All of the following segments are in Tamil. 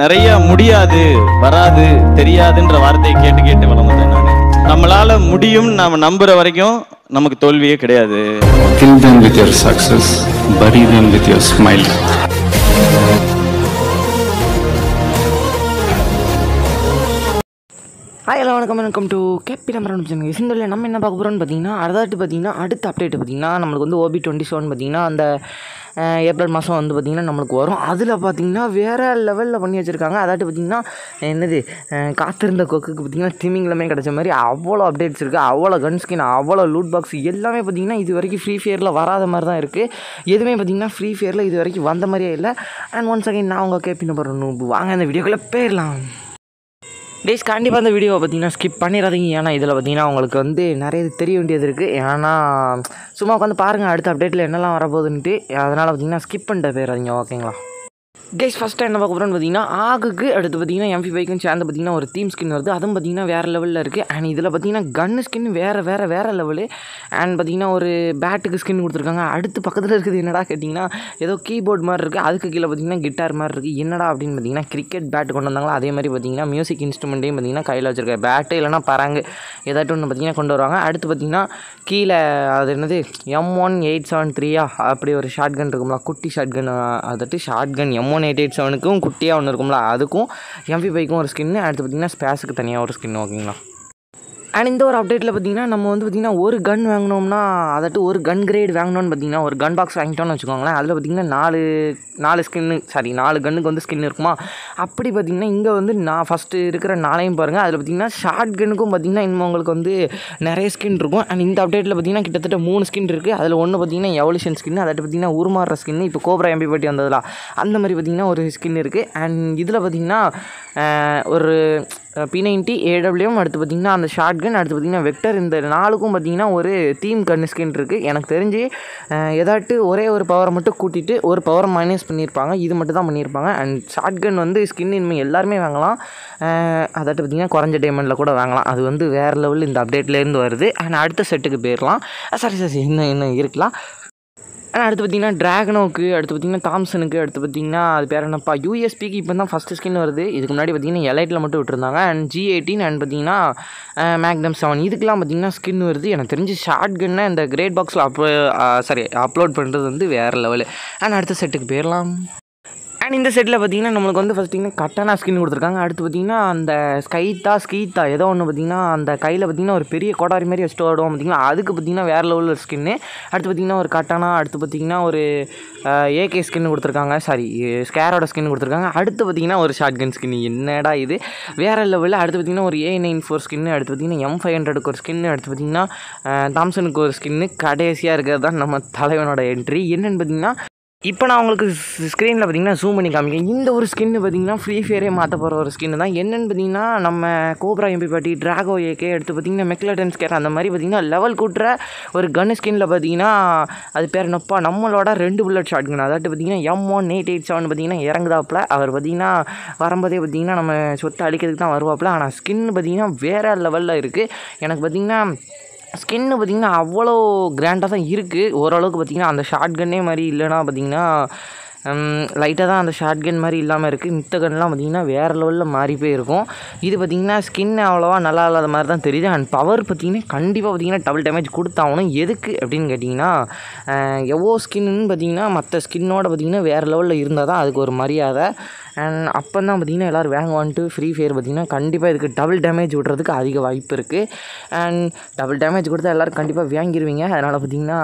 நிறைய முடியாது வராது தெரியாதுன்ற வார்த்தையை கேட்டு கேட்டு வளர்ந்தேன் நான் நம்மளால முடியும் நாம நம்புற வரைக்கும் நமக்கு தோல்வியே கிடையாது kill them with your success bury them with hi hello வணக்கம் வணக்கம் டு கேபி நம்பர் அனுப்பிச்சுங்க இசந்தொல்லில் நம்ம என்ன பார்க்க போகிறோம்னு பார்த்தீங்கன்னா அடுத்தாட்டு பார்த்தீங்கன்னா அடுத்த அப்டேட் பார்த்தீங்கன்னா நம்மளுக்கு வந்து ஓபி டுவெண்ட்டி செவன் பார்த்தீங்கன்னா அந்த ஏப்ரல் மாதம் வந்து பார்த்திங்கன்னா நம்மளுக்கு வரும் அதில் பார்த்திங்கன்னா வேறு லெவலில் பண்ணி வச்சுருக்காங்க அதாட்டு பார்த்திங்கன்னா என்னது காத்திருந்த கொக்குக்கு பார்த்திங்கன்னா ஸ்ட்ரீமிங்லமே கிடச்ச மாதிரி அவ்வளோ அப்டேட்ஸ் இருக்குது அவ்வளோ கன் ஸ்கின் அவ்வளோ லூட் பாக்ஸ் எல்லாமே பார்த்திங்கன்னா இது வரைக்கும் ஃப்ரீ ஃபயரில் வராத மாதிரி தான் இருக்குது எதுவுமே பார்த்திங்கன்னா ஃப்ரீ ஃபயரில் இது வரைக்கும் வந்த மாதிரியே இல்லை அண்ட் ஒன்ஸ் அகைன் நான் உங்கள் கேபி நம்பர் நூபு வாங்க இந்த வீடியோக்குள்ளே போயிடலாம் டேஸ் கண்டிப்பாக அந்த வீடியோவை பார்த்தீங்கன்னா ஸ்கிப் பண்ணிடாதீங்க ஏன்னா இதில் பார்த்தீங்கன்னா உங்களுக்கு வந்து நிறைய தெரிய வேண்டியது இருக்குது ஏன்னா சும்மா உட்காந்து பாருங்கள் அடுத்த அப்டேட்டில் என்னெல்லாம் வரப்போகுதுன்ட்டு அதனால் பார்த்தீங்கன்னா ஸ்கிப் பண்ணிட்டு போயிடாதீங்க ஓகேங்களா கேஸ் ஃபஸ்ட் டைம் என்ன பார்க்க போகிறோம்னு பார்த்தீங்கன்னா ஆகுக்கு அடுத்து பார்த்தீங்கன்னா எம்ஃபி பைக்கும் சேர்ந்து பார்த்தீங்கன்னா ஒரு தீம் ஸ்கின் வருது அதுவும் பார்த்தீங்கன்னா வேறு லெவலில் இருக்குது அண்ட் இதில் பார்த்தீங்கன்னா கன் ஸ்கின் வேறு வேறு வேறு லெவலு அண்ட் பார்த்தீங்கன்னா ஒரு பேட்டுக்கு ஸ்கின் கொடுத்துருக்காங்க அடுத்து பக்கத்தில் இருக்குது என்னடா கேட்டிங்கன்னா ஏதோ கீபோர்டு மாதிரி இருக்குது அதுக்கு கீழே பார்த்தீங்கன்னா கிட்டார் மாதிரி இருக்குது என்னடா அப்படின்னு பார்த்தீங்கன்னா கிரிக்கெட் பேட் கொண்டு வந்தாங்களா அதே மாதிரி பார்த்தீங்கன்னா மியூசிக் இன்ஸ்ட்ருமெண்ட்டையும் பார்த்தீங்கன்னா கையில் வச்சிருக்க பேட்டு இல்லைனா பரங்கு ஏதாட்டும் ஒன்று பார்த்தீங்கன்னா கொண்டு வருவாங்க அடுத்து பார்த்தீங்கன்னா கீழே அது என்னது எம் ஒன் எயிட் செவன் த்ரீயா அப்படி ஒரு ஷார்ட் கன் இருக்கும்ல குட்டி ஷார்ட் கன் அதாட்டு shotgun M one one eight eight செவனுக்கும் குட்டியாக ஒன்று இருக்கும்ல அதுக்கும் எம்பி பைக்கும் ஒரு ஸ்கின்னு அடுத்து பார்த்திங்கன்னா ஸ்பேஸுக்கு தனியாக ஒரு ஸ்கின் ஓகேங்களா அண்ட் இந்த ஒரு அப்டேட்டில் பார்த்திங்கன்னா நம்ம வந்து பார்த்திங்கன்னா ஒரு கன் வாங்கினோம்னா அதாட்டு ஒரு கன் கிரேட் வாங்கினோம்னு பார்த்திங்கன்னா ஒரு கன் பாக்ஸ் வாங்கிட்டோம்னு வச்சுக்கோங்களேன் அதில் பார்த்திங்கன்னா நாலு நாலு ஸ்கின்னு சாரி நாலு கன்னுக்கு வந்து ஸ்கின் இருக்குமா அப்படி பார்த்திங்கன்னா இங்கே வந்து நான் ஃபஸ்ட்டு இருக்கிற நாளையும் பாருங்கள் அதில் பார்த்திங்கன்னா ஷார்ட் கன்னுக்கும் பார்த்திங்கன்னா இன்னும் உங்களுக்கு வந்து நிறைய ஸ்கின் இருக்கும் அண்ட் இந்த அப்டேட்டில் பார்த்திங்கன்னா கிட்டத்தட்ட மூணு ஸ்கின் இருக்குது அதில் ஒன்று பார்த்திங்கன்னா எவலியூஷன் ஸ்கின் அதை பார்த்திங்கன்னா உருமாறுற ஸ்கின் இப்போ கோப்ரா எம்பி பட்டி வந்ததுல அந்த மாதிரி பார்த்திங்கன்னா ஒரு ஸ்கின் இருக்குது அண்ட் இதில் பார்த்திங்கன்னா ஒரு பி நைன்டி ஏடபிள்யூஎம் அடுத்து பார்த்திங்கன்னா அந்த ஷார்ட் கன் அடுத்து பார்த்திங்கன்னா வெக்டர் இந்த நாளுக்கும் பார்த்திங்கன்னா ஒரு தீம் கன் ஸ்கின் இருக்குது எனக்கு தெரிஞ்சு ஏதாட்டு ஒரே ஒரு பவரை மட்டும் கூட்டிகிட்டு ஒரு பவர் மைனஸ் பண்ணியிருப்பாங்க இது மட்டும் தான் பண்ணியிருப்பாங்க அண்ட் ஷார்ட் கன் வந்து ஸ்கின் இனிமேல் எல்லாருமே வாங்கலாம் அதாட்டு பார்த்திங்கன்னா குறைஞ்ச டைமண்டில் கூட வாங்கலாம் அது வந்து வேறு லெவலில் இந்த அப்டேட்லேருந்து வருது அண்ட் அடுத்த செட்டுக்கு போயிடலாம் சரி சரி இன்னும் இன்னும் இருக்கலாம் ஆனால் அடுத்து பார்த்திங்கன்னா ட்ராகனோக்கு அடுத்து பார்த்திங்கன்னா தாம்சனுக்கு அடுத்து பார்த்திங்கன்னா அது பேர் என்னப்பா யூஎஸ்பிக்கு இப்போ தான் ஃபஸ்ட்டு ஸ்கின் வருது இதுக்கு முன்னாடி பார்த்திங்கன்னா எலைட்டில் மட்டும் விட்டுருந்தாங்க அண்ட் ஜி எயிட்டீன் அண்ட் பார்த்திங்கன்னா மேக்னம் செவன் இதுக்கெலாம் பார்த்திங்கன்னா ஸ்கின் வருது எனக்கு தெரிஞ்சு ஷார்ட் கன்னை இந்த கிரேட் பாக்ஸில் அப்லோ சாரி அப்லோட் பண்ணுறது வந்து வேறு லெவலு அண்ட் அடுத்த செட்டுக்கு போயிடலாம் அண்ட் இந்த செட்டில் பார்த்திங்கன்னா நம்மளுக்கு வந்து ஃபஸ்ட்டிங்கன்னா கட்டானா ஸ்கின் கொடுத்துருக்காங்க அடுத்து பார்த்திங்கன்னா அந்த ஸ்கைத்தா ஸ்கீத்தா ஏதோ ஒன்று பார்த்திங்கன்னா அந்த கையில் பார்த்திங்கன்னா ஒரு பெரிய கோடாரி மாதிரி வச்சுட்டு வருவோம் பார்த்திங்கன்னா அதுக்கு பார்த்திங்கன்னா வேறு லெவலில் ஸ்கின்னு அடுத்து பார்த்திங்கன்னா ஒரு கட்டானா அடுத்து பார்த்திங்கன்னா ஒரு ஏகே ஸ்கின் கொடுத்துருக்காங்க சாரி ஸ்கேரோட ஸ்கின் கொடுத்துருக்காங்க அடுத்து பார்த்திங்கன்னா ஒரு ஷார்ட் ஸ்கின் என்னடா இது வேறு லெவலில் அடுத்து பார்த்திங்கன்னா ஒரு ஏ நைன் ஃபோர் ஸ்கின்னு அடுத்து பார்த்திங்கன்னா எம் ஃபைவ் ஹண்ட்ரடுக்கு ஒரு ஸ்கின்னு அடுத்து பார்த்திங்கன்னா தாம்சனுக்கு ஒரு ஸ்கின்னு கடைசியாக இருக்கிறது தான் நம்ம தலைவனோட என்ட்ரி என்னென்னு பார்த்திங்கன்னா இப்போ நான் உங்களுக்கு ஸ்க்ரீனில் பார்த்தீங்கன்னா ஜூம் பண்ணி காமிக்கிறேன் இந்த ஒரு ஸ்கின்னு பார்த்தீங்கன்னா ஃப்ரீ ஃபயரே மாற்ற போகிற ஒரு ஸ்கின்னு தான் என்னென்னு பார்த்தீங்கன்னா நம்ம கோப்ரா எம்பி பாட்டி ட்ராகோ ஏகே எடுத்து பார்த்தீங்கன்னா மெக்லடன்ஸ் கேர் அந்த மாதிரி பார்த்தீங்கன்னா லெவல் கூட்டுற ஒரு கன் ஸ்கின்னில் பார்த்தீங்கன்னா அது பேர் நொப்பா நம்மளோட ரெண்டு புல்லட் ஷாட் கன் அதாவது பார்த்தீங்கன்னா M one eight eight seven பார்த்தீங்கன்னா இறங்குதாப்பில் அவர் பார்த்தீங்கன்னா வரும்போதே பார்த்தீங்கன்னா நம்ம சொத்தை அழிக்கிறதுக்கு தான் வருவாப்பில் ஆனால் ஸ்கின் பார்த்தீங்கன்னா வேறு லெவலில் இருக்குது எனக்கு பார்த்தீங்கன்னா ஸ்கின்னு பார்த்திங்கன்னா அவ்வளோ கிராண்டாக தான் இருக்குது ஓரளவுக்கு பார்த்திங்கன்னா அந்த ஷார்ட் கன்னே மாதிரி இல்லைன்னா பார்த்திங்கன்னா லைட்டாக தான் அந்த ஷார்ட் கன் மாதிரி இல்லாமல் இருக்குது மித்த கன்லாம் பார்த்திங்கன்னா வேறு லெவலில் மாறி போயிருக்கும் இது பார்த்திங்கன்னா ஸ்கின் அவ்வளோவா நல்லா இல்லாத மாதிரி தான் தெரியுது அண்ட் பவர் பார்த்திங்கன்னா கண்டிப்பாக பார்த்திங்கன்னா டபுள் டேமேஜ் கொடுத்தாகணும் எதுக்கு அப்படின்னு கேட்டிங்கன்னா எவ்வளோ ஸ்கின்னு பார்த்திங்கன்னா மற்ற ஸ்கின்னோட பார்த்திங்கன்னா வேறு லெவலில் இருந்தால் தான் அதுக்கு ஒரு மரியாதை அண்ட் அப்போ தான் பார்த்திங்கன்னா எல்லோரும் வேகம் வந்துட்டு ஃப்ரீ ஃபயர் பார்த்திங்கன்னா கண்டிப்பாக இதுக்கு டபுள் டேமேஜ் விடுறதுக்கு அதிக வாய்ப்பு இருக்குது அண்ட் டபுள் டேமேஜ் கொடுத்தா எல்லோரும் கண்டிப்பாக வாங்கிடுவீங்க அதனால் பார்த்திங்கன்னா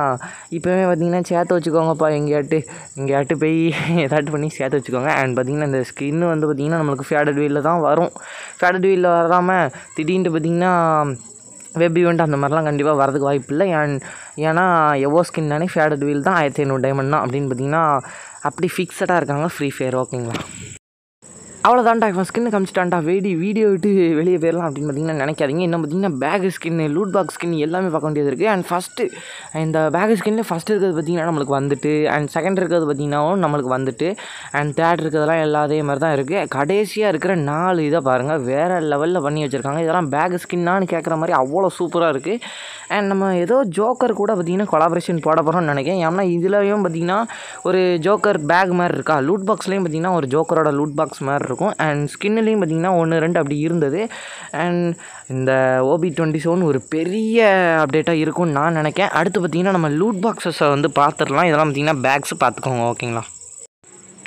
இப்போவே பார்த்திங்கன்னா சேர்த்து வச்சுக்கோங்கப்பா எங்கேயாட்டு எங்கேயாட்டு போய் ஏதாட்டு பண்ணி சேர்த்து வச்சுக்கோங்க அண்ட் பார்த்திங்கன்னா இந்த ஸ்கின்னு வந்து பார்த்திங்கன்னா நம்மளுக்கு ஃபேடட் வீலில் தான் வரும் ஃபேடட் வீலில் வராமல் திடீர்னு பார்த்திங்கன்னா வெப் ஈவெண்ட் அந்த மாதிரிலாம் கண்டிப்பாக வரதுக்கு வாய்ப்பு இல்லை அண்ட் ஏன்னா எவ்வளோ தானே ஃபேடட் வீல் தான் ஆயிரத்தி ஐநூறு டைமண்ட் தான் அப்படின்னு பார்த்திங்கன்னா அப்படி ஃபிக்ஸடாக இருக்காங்க ஃப்ரீ ஃபயர் ஓகேங்களா அவ்வளோதான்டா இப்போ ஸ்கின் காமிச்சிட்டான்டா வேடி வீடியோ விட்டு வெளியே போயிடலாம் அப்படின்னு பார்த்தீங்கன்னா நினைக்காதீங்க இன்னும் பார்த்தீங்கன்னா pack skin loot box skin எல்லாமே பார்க்க வேண்டியது இருக்குது அண்ட் ஃபஸ்ட்டு இந்த பேக் ஸ்கின்ல ஃபஸ்ட்டு இருக்கிறது பார்த்திங்கன்னா நம்மளுக்கு வந்துட்டு அண்ட் செகண்ட் இருக்கிறது பார்த்திங்கன்னாவும் நம்மளுக்கு வந்துட்டு அண்ட் தேர்ட் இருக்கிறதெல்லாம் எல்லா அதே மாதிரி தான் இருக்குது கடைசியாக இருக்கிற நாலு இதை பாருங்கள் வேறு லெவலில் பண்ணி வச்சுருக்காங்க இதெல்லாம் பேக் ஸ்கின்னான்னு கேட்குற மாதிரி அவ்வளோ சூப்பராக இருக்குது அண்ட் நம்ம ஏதோ ஜோக்கர் கூட பார்த்திங்கன்னா கொலாபரேஷன் போட போகிறோம்னு நினைக்கிறேன் ஏன்னா இதுலேயும் பார்த்திங்கன்னா ஒரு ஜோக்கர் பேக் மாதிரி இருக்கா லூட் பாக்ஸ்லேயும் பார்த்திங்கன்னா ஒரு ஜோக்கரோட லூட் பாக்ஸ் மாதிரி இருக்கும் அண்ட் ஸ்கின்னுலேயும் பார்த்திங்கன்னா ஒன்று ரெண்டு அப்படி இருந்தது அண்ட் இந்த ஓபி டுவெண்ட்டி செவன் ஒரு பெரிய அப்டேட்டாக இருக்கும்னு நான் நினைக்கேன் அடுத்து பார்த்திங்கன்னா நம்ம லூட் பாக்ஸஸை வந்து பார்த்துடலாம் இதெல்லாம் பார்த்திங்கன்னா பேக்ஸ் பார்த்துக்கோங்க ஓகேங்களா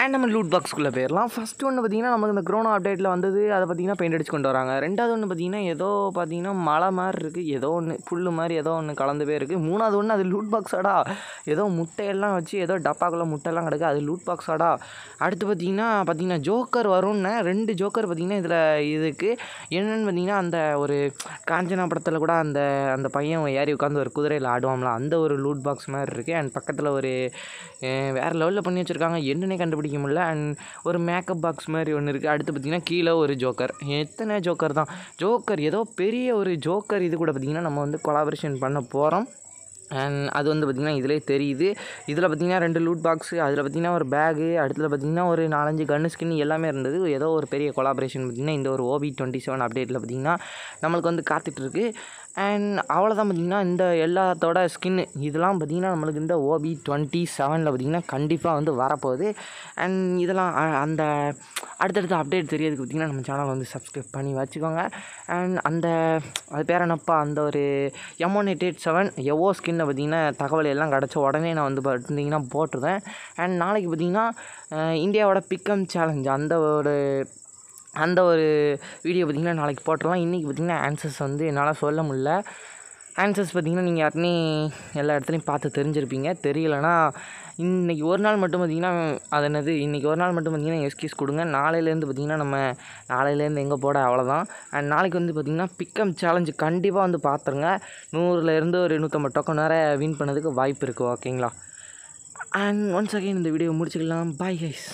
அண்ட் நம்ம லூட் பாக்ஸ்குள்ளே போயிடலாம் ஃபஸ்ட்டு ஒன்று பார்த்திங்கன்னா நமக்கு இந்த க்ரோனா அப்டேட்டில் வந்தது அதை பார்த்திங்கன்னா பெயிண்ட் அடிச்சு கொண்டு வராங்க ரெண்டாவது ஒன்று பார்த்தீங்கன்னா ஏதோ பார்த்தீங்கன்னா மழை மாதிரி இருக்குது ஏதோ ஒன்று புல் மாதிரி ஏதோ ஒன்று கலந்து இருக்குது மூணாவது ஒன்று அது லூட் பாக்ஸாடா ஏதோ முட்டையெல்லாம் வச்சு ஏதோ டப்பாக்குள்ளே முட்டையெல்லாம் கிடக்கு அது லூட் பாக்ஸாடா அடுத்து பார்த்திங்கன்னா பார்த்தீங்கன்னா ஜோக்கர் வரும்னு ரெண்டு ஜோக்கர் பார்த்திங்கன்னா இதில் இதுக்கு என்னென்னு பார்த்திங்கன்னா அந்த ஒரு காஞ்சனா படத்தில் கூட அந்த அந்த பையன் ஏறி உட்காந்து ஒரு குதிரையில் ஆடுவாம்ல அந்த ஒரு லூட் பாக்ஸ் மாதிரி இருக்குது அண்ட் பக்கத்தில் ஒரு வேறு லெவலில் பண்ணி வச்சுருக்காங்க என்னென்ன கண்டுபிடிக்க முடியல அண்ட் ஒரு மேக்கப் பாக்ஸ் மாதிரி ஒன்று இருக்குது அடுத்து பார்த்திங்கன்னா கீழே ஒரு ஜோக்கர் எத்தனை ஜோக்கர் தான் ஜோக்கர் ஏதோ பெரிய ஒரு ஜோக்கர் இது கூட பார்த்திங்கன்னா நம்ம வந்து கொலாபரேஷன் பண்ண போகிறோம் அண்ட் அது வந்து பார்த்திங்கன்னா இதிலே தெரியுது இதில் பார்த்திங்கன்னா ரெண்டு லூட் பாக்ஸு அதில் பார்த்திங்கன்னா ஒரு பேகு அடுத்தது பார்த்திங்கன்னா ஒரு நாலஞ்சு கன்னு ஸ்கின் எல்லாமே இருந்தது ஏதோ ஒரு பெரிய கொலாபரேஷன் பார்த்திங்கன்னா இந்த ஒரு ஓபி டுவெண்ட்டி செவன் அப்டேட்டில் பார்த்திங்கன்னா நம்மளுக்கு வந்து காத்துட்ருக்கு அண்ட் அவ்வளோதான் பார்த்திங்கன்னா இந்த எல்லாத்தோட ஸ்கின் இதெல்லாம் பார்த்திங்கன்னா நம்மளுக்கு இந்த ஓபி டுவெண்ட்டி செவனில் பார்த்திங்கன்னா கண்டிப்பாக வந்து வரப்போகுது அண்ட் இதெல்லாம் அந்த அடுத்தடுத்த அப்டேட் தெரியறதுக்கு பார்த்திங்கன்னா நம்ம சேனலை வந்து சப்ஸ்கிரைப் பண்ணி வச்சுக்கோங்க அண்ட் அந்த அது பேர் என்னப்பா அந்த ஒரு எம்ஒன் எயிட் எயிட் செவன் எவ்வளோ ஸ்கின்னை பார்த்திங்கன்னா தகவல் எல்லாம் கிடச்ச உடனே நான் வந்து பார்த்திங்கன்னா போட்டுருவேன் அண்ட் நாளைக்கு பார்த்திங்கன்னா இந்தியாவோட பிக்கம் சேலஞ்ச் அந்த ஒரு அந்த ஒரு வீடியோ பார்த்திங்கன்னா நாளைக்கு போட்டுடலாம் இன்றைக்கி பார்த்திங்கன்னா ஆன்சர்ஸ் வந்து என்னால் சொல்ல முடில ஆன்சர்ஸ் பார்த்திங்கன்னா நீங்கள் யாருனே எல்லா இடத்துலையும் பார்த்து தெரிஞ்சிருப்பீங்க தெரியலனா இன்றைக்கி ஒரு நாள் மட்டும் பார்த்திங்கன்னா அது என்னது இன்றைக்கி ஒரு நாள் மட்டும் பார்த்திங்கன்னா எஸ்கியூஸ் கொடுங்க நாளையிலேருந்து பார்த்திங்கன்னா நம்ம நாளையிலேருந்து எங்கே போட அவ்வளோதான் அண்ட் நாளைக்கு வந்து பார்த்திங்கன்னா பிக்கம் சேலஞ்சு கண்டிப்பாக வந்து பார்த்துருங்க நூறுலேருந்து ஒரு நூற்றம்பது டொக்கன் வேறு வின் பண்ணதுக்கு வாய்ப்பு இருக்குது ஓகேங்களா அண்ட் ஒன்ஸ் அகைன் இந்த வீடியோ முடிச்சுக்கலாம் பாய் கைஸ்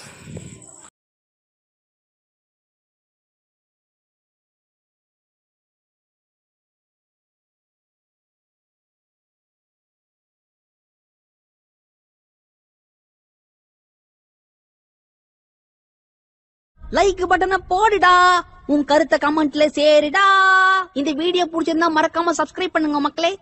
லைக் பட்டனை போடுடா உன் கருத்தை கமெண்ட்ல சேருடா இந்த வீடியோ பிடிச்சிருந்தா மறக்காம சப்ஸ்கிரைப் பண்ணுங்க மக்களே